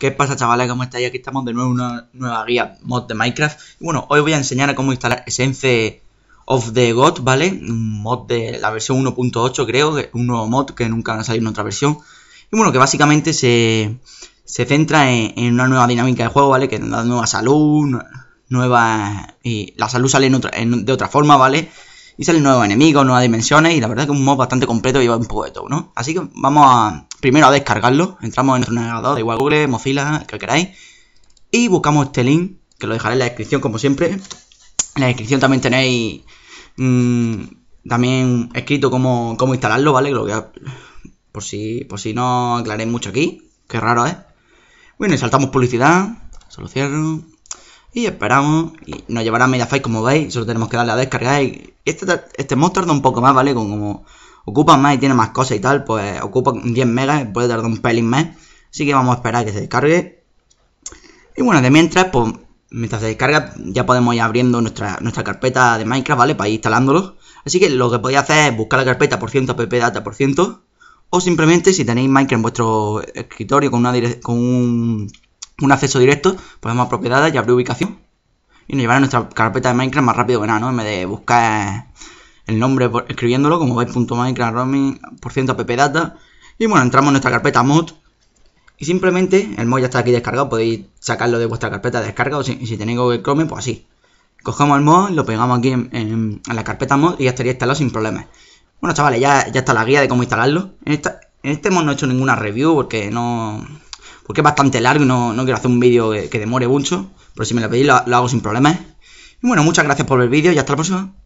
¿Qué pasa chavales? ¿Cómo estáis? Aquí estamos de nuevo en una nueva guía mod de Minecraft y Bueno, hoy voy a enseñar a cómo instalar Essence of the God, ¿vale? Un mod de la versión 1.8 creo, un nuevo mod que nunca ha salido en otra versión Y bueno, que básicamente se, centra en, una nueva dinámica de juego, ¿vale? Que da nueva salud, nueva... Y la salud sale de otra forma, ¿vale? Y salen nuevos enemigos, nuevas dimensiones. Y la verdad que es un mod bastante completo y va un poco de todo, ¿no? Así que vamos a, primero a descargarlo. Entramos en nuestro navegador, da igual Google, Mozilla, que queráis. Y buscamos este link, que lo dejaré en la descripción como siempre. En la descripción también tenéis mm, también escrito cómo, instalarlo, ¿vale? Lo por, si, por si no aclaréis mucho aquí, Qué raro es. ¿eh? Bueno, y saltamos publicidad, solo cierro. Y esperamos, y nos llevará media como veis, solo tenemos que darle a descargar. Y este, este mod tarda un poco más, ¿vale? Como, ocupa más y tiene más cosas y tal, pues ocupa 10 megas, puede tardar un pelín más. Así que vamos a esperar a que se descargue. Y bueno, de mientras, pues mientras se descarga ya podemos ir abriendo nuestra, nuestra carpeta de Minecraft, ¿vale? Para ir instalándolo. Así que lo que podéis hacer es buscar la carpeta por ciento data por ciento. O simplemente si tenéis Minecraft en vuestro escritorio con, una con un un acceso directo, ponemos a propiedades y abrir ubicación. Y nos llevará a nuestra carpeta de Minecraft más rápido que nada, ¿no? En vez de buscar el nombre escribiéndolo, como veis, .minecraft roaming, por ciento data Y bueno, entramos en nuestra carpeta mod. Y simplemente, el mod ya está aquí descargado, podéis sacarlo de vuestra carpeta de descarga si, tenéis Google Chrome, pues así. Cogemos el mod, lo pegamos aquí en, la carpeta mod y ya estaría instalado sin problemas. Bueno, chavales, ya, está la guía de cómo instalarlo. En, en este mod no he hecho ninguna review porque no, porque es bastante largo y no, quiero hacer un vídeo que, demore mucho, pero si me lo pedís lo, hago sin problemas. Y bueno, muchas gracias por ver el vídeo y hasta la próxima.